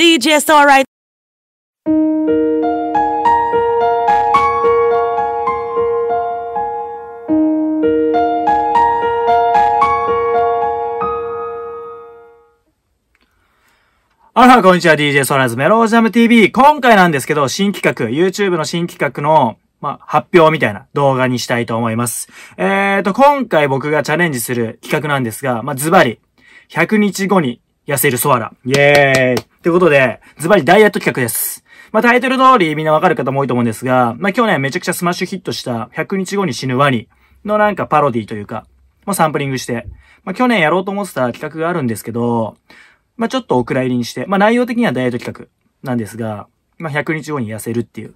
DJ s a l r i g h t アあ、こんにちは。DJ ソーラーズメロージャム TV。今回なんですけど、新企画、YouTube の新企画の、まあ、発表みたいな動画にしたいと思います。えーと、今回僕がチャレンジする企画なんですが、まあ、ズバリ、100日後に痩せるソアラ。イエーイってことで、ズバリダイエット企画です。まあ、タイトル通りみんなわかる方も多いと思うんですが、まあ、去年めちゃくちゃスマッシュヒットした100日後に死ぬワニのなんかパロディというか、まあ、サンプリングして、まあ、去年やろうと思ってた企画があるんですけど、まあ、ちょっとお蔵入りにして、まあ、内容的にはダイエット企画なんですが、まあ、100日後に痩せるっていう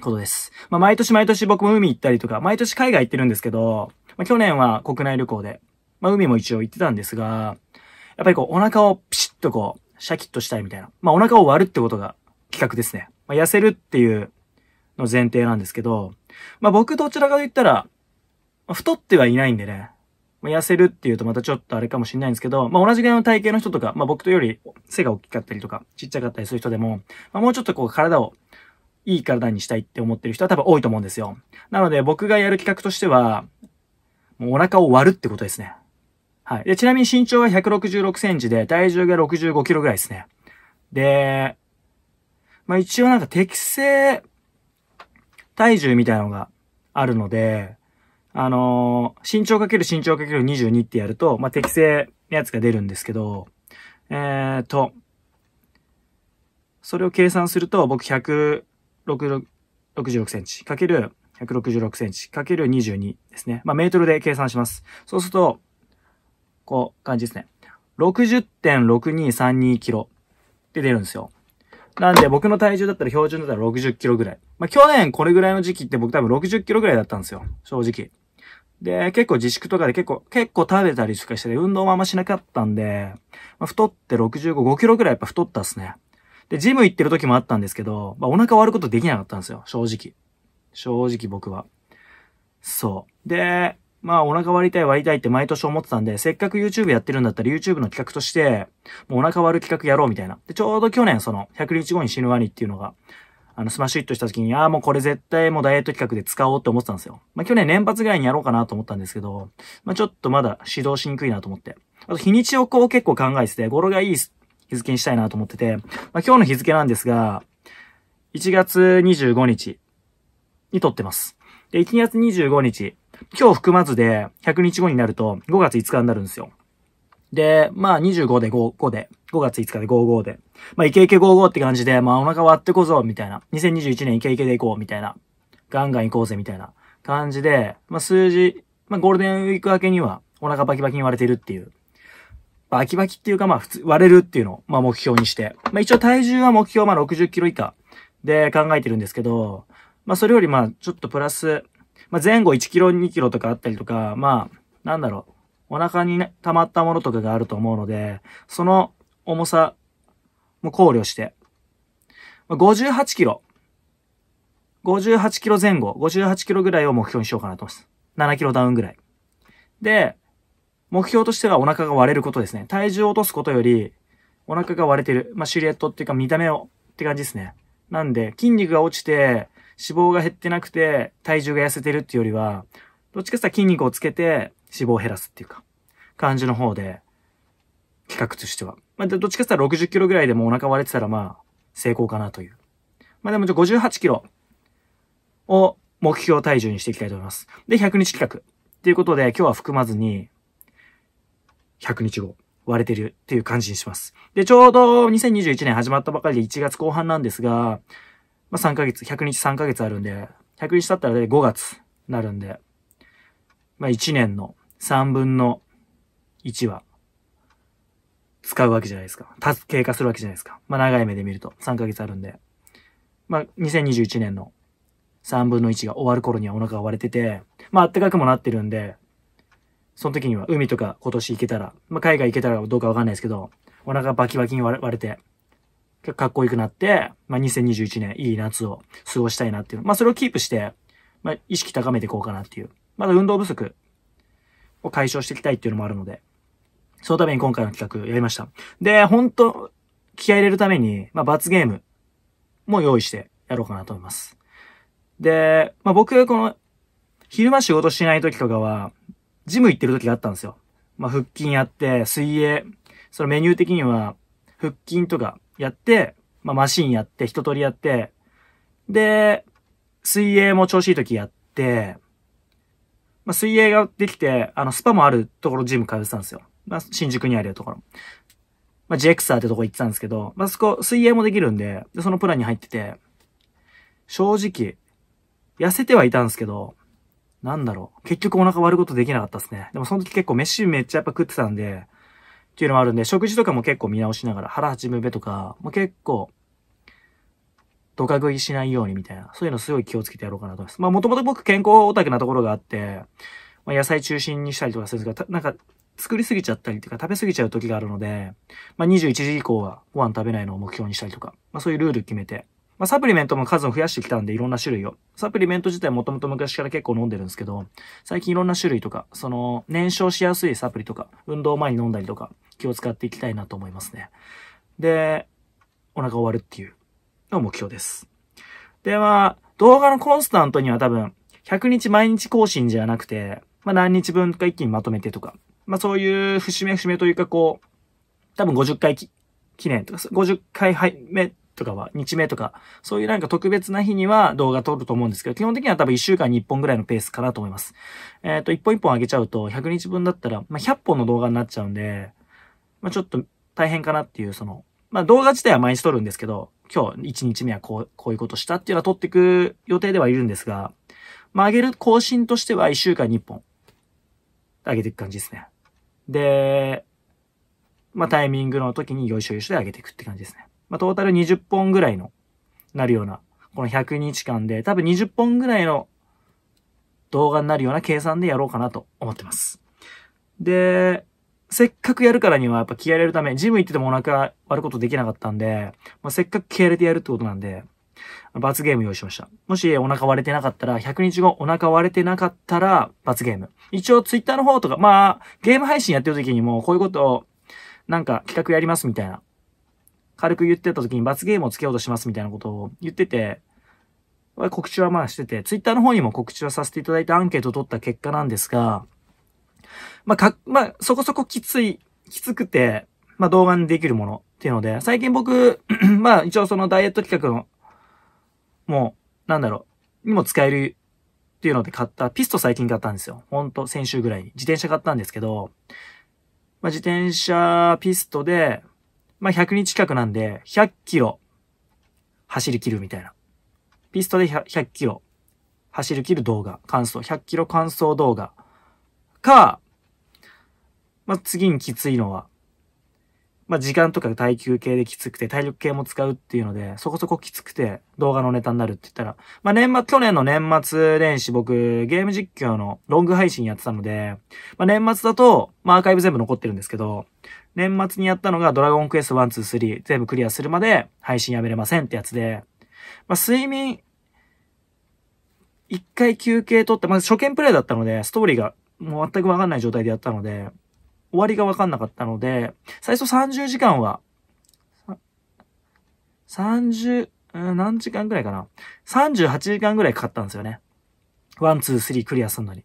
ことです。まあ、毎年毎年僕も海行ったりとか、毎年海外行ってるんですけど、まあ、去年は国内旅行で、まあ、海も一応行ってたんですが、やっぱりこう、お腹をピシッとこう、シャキッとしたいみたいな。まあ、お腹を割るってことが企画ですね。まあ、痩せるっていうの前提なんですけど、まあ、僕どちらかと言ったら、まあ、太ってはいないんでね、まあ、痩せるっていうとまたちょっとあれかもしれないんですけど、まあ、同じぐらいの体型の人とか、まあ、僕とより背が大きかったりとか、ちっちゃかったりする人でも、まあ、もうちょっとこう、体をいい体にしたいって思ってる人は多分多いと思うんですよ。なので僕がやる企画としては、もうお腹を割るってことですね。はい。で、ちなみに身長は166センチで、体重が65キロぐらいですね。で、まあ一応なんか適正体重みたいなのがあるので、あのー、身長かける身長かける22ってやると、まあ適正のやつが出るんですけど、えーと、それを計算すると、僕166センチかける166センチかける22ですね。まあメートルで計算します。そうすると、こう、感じですね。60.6232キロで出るんですよ。なんで僕の体重だったら標準だったら60キロぐらい。まあ、去年これぐらいの時期って僕多分60キロぐらいだったんですよ。正直。で、結構自粛とかで結構、結構食べたりとかして、運動もあんましなかったんで、まあ、太って65、5キロぐらいやっぱ太ったっすね。で、ジム行ってる時もあったんですけど、まあ、お腹割ることできなかったんですよ。正直。正直僕は。そう。で、まあお腹割りたい割りたいって毎年思ってたんで、せっかく YouTube やってるんだったら YouTube の企画として、もうお腹割る企画やろうみたいな。で、ちょうど去年その、100日後に死ぬワニっていうのが、あの、スマッシュヒットした時に、ああ、もうこれ絶対もうダイエット企画で使おうって思ってたんですよ。まあ去年年発ぐらいにやろうかなと思ったんですけど、まあちょっとまだ指導しにくいなと思って。あと日にちをこう結構考えてて、語呂がいい日付にしたいなと思ってて、まあ今日の日付なんですが、1月25日に撮ってます。で、1月25日、今日含まずで、100日後になると、5月5日になるんですよ。で、まあ25で5、5で、5月5日で55で、まあイケイケ55って感じで、まあお腹割ってこぞ、みたいな。2021年イケイケで行こう、みたいな。ガンガン行こうぜ、みたいな感じで、まあ数字、まあゴールデンウィーク明けにはお腹バキバキに割れてるっていう。バキバキっていうかまあ普通、割れるっていうのを、まあ目標にして。まあ一応体重は目標、まあ60キロ以下で考えてるんですけど、まあそれよりまあちょっとプラス、まあ、前後1キロ、2キロとかあったりとか、まあ、なんだろう。お腹にね、溜まったものとかがあると思うので、その重さも考慮して、まあ、58キロ。58キロ前後、58キロぐらいを目標にしようかなと思います。7キロダウンぐらい。で、目標としてはお腹が割れることですね。体重を落とすことより、お腹が割れてる。まあ、シルエットっていうか見た目をって感じですね。なんで、筋肉が落ちて、脂肪が減ってなくて、体重が痩せてるっていうよりは、どっちかさ筋肉をつけて脂肪を減らすっていうか、感じの方で、企画としては。まあ、どっちかさ60キロぐらいでもお腹割れてたらまあ、成功かなという。まあ、でもじゃ58キロを目標体重にしていきたいと思います。で、100日企画。ということで、今日は含まずに、100日後、割れてるっていう感じにします。で、ちょうど2021年始まったばかりで1月後半なんですが、まあ、3ヶ月、100日3ヶ月あるんで、100日経ったら5月なるんで、まあ、1年の3分の1は使うわけじゃないですか。経過するわけじゃないですか。まあ、長い目で見ると3ヶ月あるんで。まあ、2021年の3分の1が終わる頃にはお腹が割れてて、まあ、暖かくもなってるんで、その時には海とか今年行けたら、まあ、海外行けたらどうかわかんないですけど、お腹バキバキに割れて、かっこよくなって、まあ、2021年いい夏を過ごしたいなっていう。まあ、それをキープして、まあ、意識高めていこうかなっていう。まだ運動不足を解消していきたいっていうのもあるので、そのために今回の企画やりました。で、本当気合入れるために、まあ、罰ゲームも用意してやろうかなと思います。で、まあ、僕、この、昼間仕事しない時とかは、ジム行ってる時があったんですよ。まあ、腹筋やって、水泳、そのメニュー的には、腹筋とか、やって、まあ、マシンやって、一通りやって、で、水泳も調子いい時やって、まあ、水泳ができて、あの、スパもあるところジム通ってたんですよ。まあ、新宿にあるところ。まあ、ジェクサーってとこ行ってたんですけど、まあ、そこ、水泳もできるんで、で、そのプランに入ってて、正直、痩せてはいたんですけど、なんだろう。結局お腹割ることできなかったですね。でもその時結構飯めっちゃやっぱ食ってたんで、っていうのもあるんで、食事とかも結構見直しながら、腹八分目とか、もう結構、ドカ食いしないようにみたいな、そういうのすごい気をつけてやろうかなと思います。まあもともと僕健康オタクなところがあって、まあ、野菜中心にしたりとかするんですが、なんか作りすぎちゃったりとか食べ過ぎちゃう時があるので、まあ、21時以降はご飯食べないのを目標にしたりとか、まあ、そういうルール決めてまあ、サプリメントも数を増やしてきたんで、いろんな種類を。サプリメント自体もともと昔から結構飲んでるんですけど、最近いろんな種類とか、その、燃焼しやすいサプリとか、運動前に飲んだりとか、気を使っていきたいなと思いますね。で、お腹終わるっていうの目標です。では、動画のコンスタントには多分、100日毎日更新じゃなくて、まあ、何日分か一気にまとめてとか、まあ、そういう節目節目というかこう、多分50回記念とか、50回目とかは、日名とか、そういうなんか特別な日には動画撮ると思うんですけど、基本的には多分1週間に1本ぐらいのペースかなと思います。えっ、ー、と、1本1本上げちゃうと、100日分だったら、まあ、100本の動画になっちゃうんで、まあ、ちょっと大変かなっていう、その、まあ、動画自体は毎日撮るんですけど、今日1日目はこう、こういうことしたっていうのは撮っていく予定ではいるんですが、まあ、上げる更新としては1週間に1本、上げていく感じですね。で、まあ、タイミングの時によいしょよいしょで上げていくって感じですね。まあ、トータル20本ぐらいの、なるような、この100日間で、多分20本ぐらいの動画になるような計算でやろうかなと思ってます。で、せっかくやるからにはやっぱ気合入れるため、ジム行っててもお腹割ることできなかったんで、まあ、せっかく気合入れてやるってことなんで、罰ゲーム用意しました。もしお腹割れてなかったら、100日後お腹割れてなかったら、罰ゲーム。一応ツイッターの方とか、まあ、ゲーム配信やってる時にもこういうことを、なんか企画やりますみたいな軽く言ってた時に罰ゲームをつけようとしますみたいなことを言ってて、告知はまあしてて、ツイッターの方にも告知はさせていただいてアンケートを取った結果なんですが、まあ、か、まあ、そこそこきつい、きつくて、まあ、動画にできるものっていうので、最近僕、まあ、一応そのダイエット企画の、もう、なんだろう、にも使えるっていうので買った、ピスト最近買ったんですよ。ほんと、先週ぐらいに。自転車買ったんですけど、まあ、自転車、ピストで、まあ、100日近くなんで、100キロ走り切るみたいな。ピストで 100, 100キロ走り切る動画、感想、100キロ感想動画か、まあ、次にきついのは、まあ、時間とか耐久系できつくて、体力系も使うっていうので、そこそこきつくて動画のネタになるって言ったら、まあ、年末、去年の年末年始僕、ゲーム実況のロング配信やってたので、まあ、年末だと、まあ、アーカイブ全部残ってるんですけど、年末にやったのがドラゴンクエスト1、2、3全部クリアするまで配信やめれませんってやつで、まあ、睡眠、一回休憩取って、まあ、初見プレイだったので、ストーリーがもう全くわかんない状態でやったので、終わりがわかんなかったので、最初30時間は、30、何時間ぐらいかな。38時間ぐらいかかったんですよね。ワン、ツー、スリークリアするのに。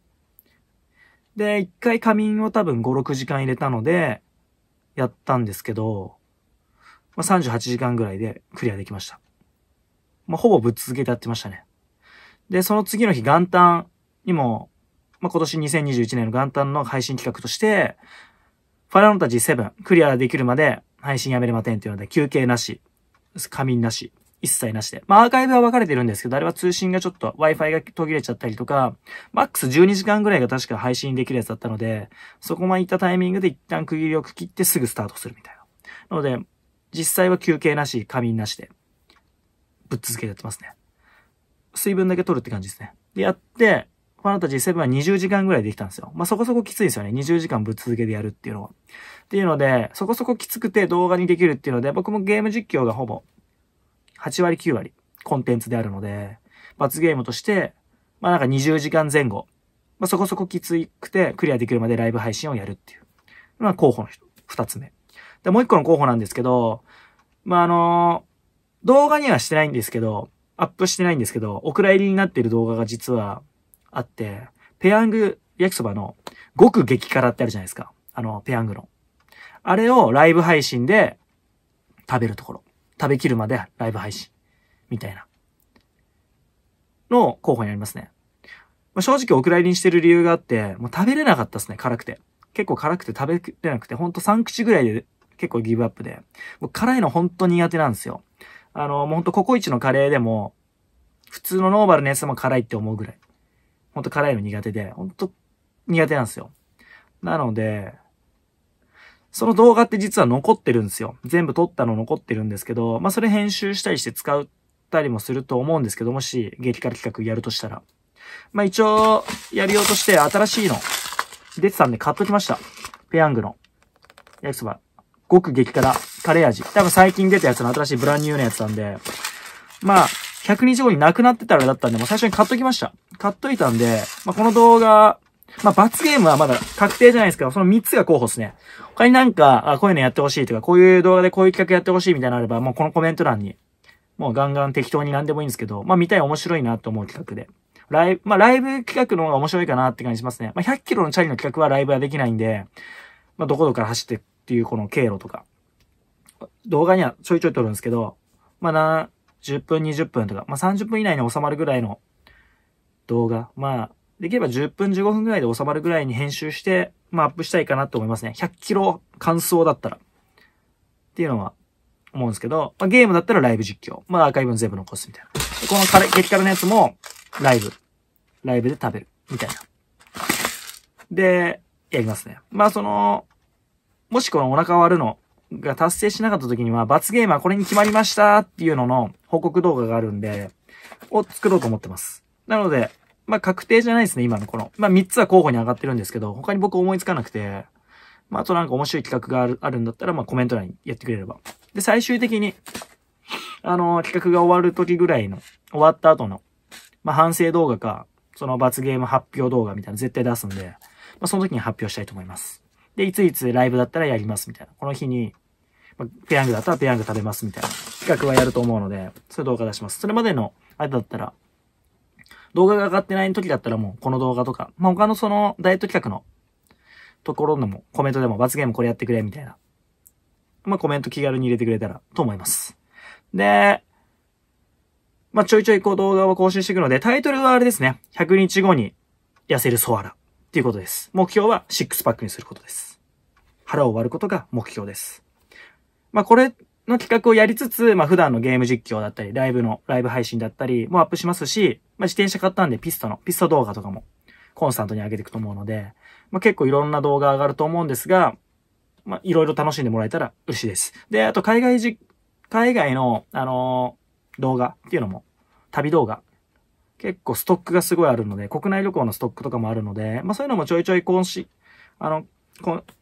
で、一回仮眠を多分5、6時間入れたので、やったんですけど、まあ、38時間ぐらいでクリアできました。まあ、ほぼぶっ続けてやってましたね。で、その次の日元旦にも、まあ、今年2021年の元旦の配信企画として、ファイナルファンタジー7クリアできるまで配信やめれませんっていうので、休憩なし、仮眠なし、一切なしで。まあアーカイブは分かれてるんですけど、あれは通信がちょっと Wi-Fi が途切れちゃったりとか、マックス12時間ぐらいが確か配信できるやつだったので、そこまで行ったタイミングで一旦区切りを切ってすぐスタートするみたいな。なので、実際は休憩なし、仮眠なしで、ぶっ続けてやってますね。水分だけ取るって感じですね。で、やって、ファンタジー7は20時間ぐらいできたんですよ。まあ、そこそこきついですよね。20時間ぶっ続けでやるっていうのは。っていうので、そこそこきつくて動画にできるっていうので、僕もゲーム実況がほぼ8割9割コンテンツであるので、罰ゲームとして、まあ、なんか20時間前後、まあ、そこそこきつくてクリアできるまでライブ配信をやるっていう。まあ、候補の人、二つ目。で、もう一個の候補なんですけど、まあ、あのー、動画にはしてないんですけど、アップしてないんですけど、お蔵入りになっている動画が実は、あって、ペヤング焼きそばのごく激辛ってあるじゃないですか。あの、ペヤングの。あれをライブ配信で食べるところ。食べきるまでライブ配信。みたいな。の候補にありますね。まあ、正直お蔵入りにしてる理由があって、もう食べれなかったっすね、辛くて。結構辛くて食べれなくて、ほんと3口ぐらいで結構ギブアップで。もう辛いのほんと苦手なんですよ。あの、もうほんとココイチのカレーでも、普通のノーバルのやつでも辛いって思うぐらい。ほんと辛いの苦手で、ほんと苦手なんですよ。なので、その動画って実は残ってるんですよ。全部撮ったの残ってるんですけど、まあそれ編集したりして使ったりもすると思うんですけど、もし激辛企画やるとしたら。まあ一応、やりようとして新しいの、出てたんで買っときました。ペヤングの焼きそば。ごく激辛カレー味。多分最近出たやつの新しいブランニューなやつなんで、まあ、120号になくなってたらだったんで、もう最初に買っときました。買っといたんで、まあ、この動画、まあ、罰ゲームはまだ確定じゃないですけど、その3つが候補ですね。他になんか、あこういうのやってほしいとか、こういう動画でこういう企画やってほしいみたいなのあれば、もうこのコメント欄に、もうガンガン適当に何でもいいんですけど、まあ見たい面白いなと思う企画で。ライブ、まあライブ企画の方が面白いかなって感じしますね。まあ100キロのチャリの企画はライブはできないんで、まあどこどこから走ってっていうこの経路とか、動画にはちょいちょい撮るんですけど、まあな、10分、20分とか、まあ、30分以内に収まるぐらいの動画、まあ、できれば10分、15分ぐらいで収まるぐらいに編集して、まあ、アップしたいかなと思いますね。100キロ感想だったら。っていうのは思うんですけど、まあ、ゲームだったらライブ実況。まあ、アーカイブ全部残すみたいな。このカレ激辛のやつも、ライブ。ライブで食べる。みたいな。で、やりますね。まあ、その、もしこのお腹割るのが達成しなかった時には、罰ゲームはこれに決まりましたっていうのの報告動画があるんで、を作ろうと思ってます。なので、まあ確定じゃないですね、今のこの。まあ3つは候補に上がってるんですけど、他に僕思いつかなくて、まああとなんか面白い企画があるあるんだったら、まあコメント欄にやってくれれば。で、最終的に、あのー、企画が終わる時ぐらいの、終わった後の、まあ反省動画か、その罰ゲーム発表動画みたいな絶対出すんで、まあその時に発表したいと思います。で、いついつライブだったらやりますみたいな。この日に、まペヤングだったらペヤング食べますみたいな企画はやると思うので、そういう動画出します。それまでの、あれだったら、動画が上がってない時だったらもうこの動画とか、まあ、他のそのダイエット企画のところのもコメントでも罰ゲームこれやってくれみたいな。まあ、コメント気軽に入れてくれたらと思います。で、まあ、ちょいちょいこう動画を更新していくので、タイトルはあれですね。100日後に痩せるソアラ。とていうことです。目標はシックスパックにすることです。腹を割ることが目標です。まあこれの企画をやりつつ、まあ普段のゲーム実況だったり、ライブの、ライブ配信だったりもアップしますし、まあ自転車買ったんでピストの、ピスト動画とかもコンスタントに上げていくと思うので、まあ結構いろんな動画上がると思うんですが、まあいろいろ楽しんでもらえたら嬉しいです。で、あと海外じ、海外の、あのー、動画っていうのも、旅動画結構ストックがすごいあるので、国内旅行のストックとかもあるので、まあそういうのもちょいちょい更新、あの、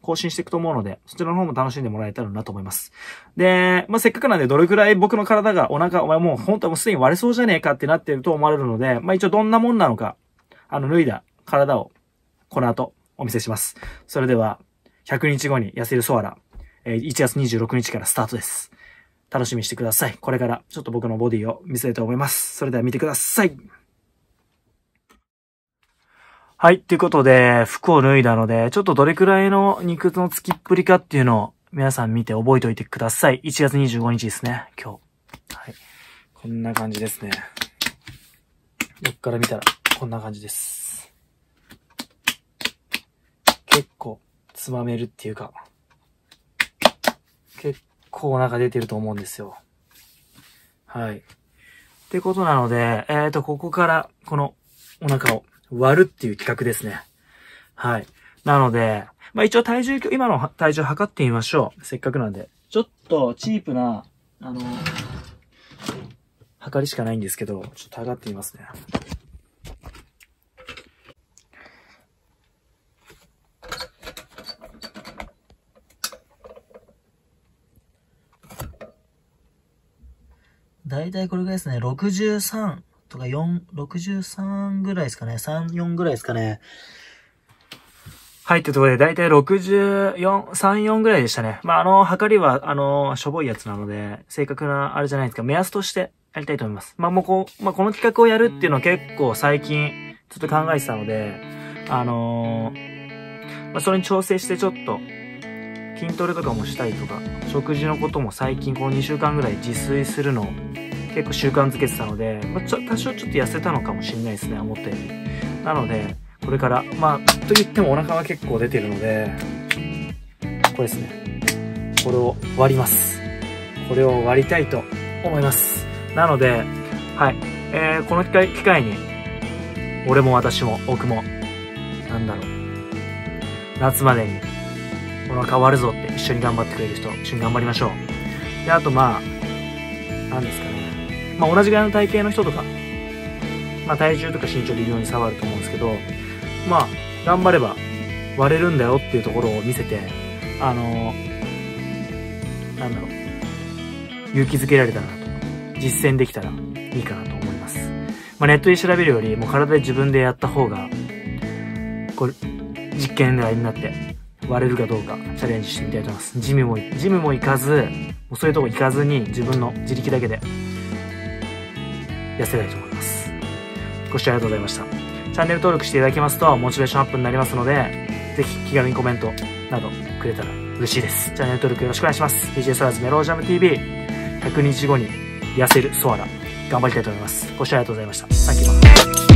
更新していくと思うので、そちらの方も楽しんでもらえたらなと思います。で、まあ、せっかくなんでどれくらい僕の体がお腹、お前もう本当はもうすでに割れそうじゃねえかってなってると思われるので、まあ、一応どんなもんなのか、あの、脱いだ体を、この後、お見せします。それでは、100日後に痩せるソアラ、1月26日からスタートです。楽しみにしてください。これから、ちょっと僕のボディを見せたいと思います。それでは見てください。はい、ということで、服を脱いだので、ちょっとどれくらいの肉のつきっぷりかっていうのを皆さん見て覚えておいてください。1月25日ですね、今日。はい。こんな感じですね。っから見たら、こんな感じです。結構、つまめるっていうか、結構お腹出てると思うんですよ。はい。ってことなので、えっ、ー、と、ここから、このお腹を、割るっていう企画ですね。はい。なので、まあ一応体重、今の体重測ってみましょう。せっかくなんで。ちょっとチープな、あの、測りしかないんですけど、ちょっと測ってみますね。だいたいこれぐらいですね。63とか4、63ぐらいですかね。3、4ぐらいですかね。はい、というところで、だいたい64、3、4ぐらいでしたね。まあ、あの、測りは、あの、しょぼいやつなので、正確な、あれじゃないですか、目安としてやりたいと思います。まあ、もうこう、まあ、この企画をやるっていうのは結構最近、ちょっと考えてたので、あのー、まあ、それに調整してちょっと、筋トレとかもしたりとか、食事のことも最近この2週間ぐらい自炊するのを結構習慣づけてたので、まあ、ちょ多少ちょっと痩せたのかもしれないですね思ったよりなのでこれからまあと言ってもお腹は結構出てるのでこれですねこれを割りますこれを割りたいと思いますなのではい、えー、この機会機会に俺も私も僕もなんだろう夏までにお腹割るぞって一緒に頑張ってくれる人一緒に頑張りましょうであとまあ何ですかねまあ、同じぐらいの体型の人とか、まあ、体重とか身長でいるに差はあると思うんですけど、まあ、頑張れば割れるんだよっていうところを見せて、あのー、なんだろう、勇気づけられたらなと、実践できたらいいかなと思います。まあ、ネットで調べるより、もう体で自分でやった方が、これ、実験台になって、割れるかどうかチャレンジしてみたいと思います。ジムも、ジムも行かず、もうそういうとこ行かずに自分の自力だけで痩せたいと思います。ご視聴ありがとうございました。チャンネル登録していただけますとモチベーションアップになりますので、ぜひ気軽にコメントなどくれたら嬉しいです。チャンネル登録よろしくお願いします。DJ ソラズメロージャム TV、100日後に痩せるソアラ、頑張りたいと思います。ご視聴ありがとうございました。サンキュー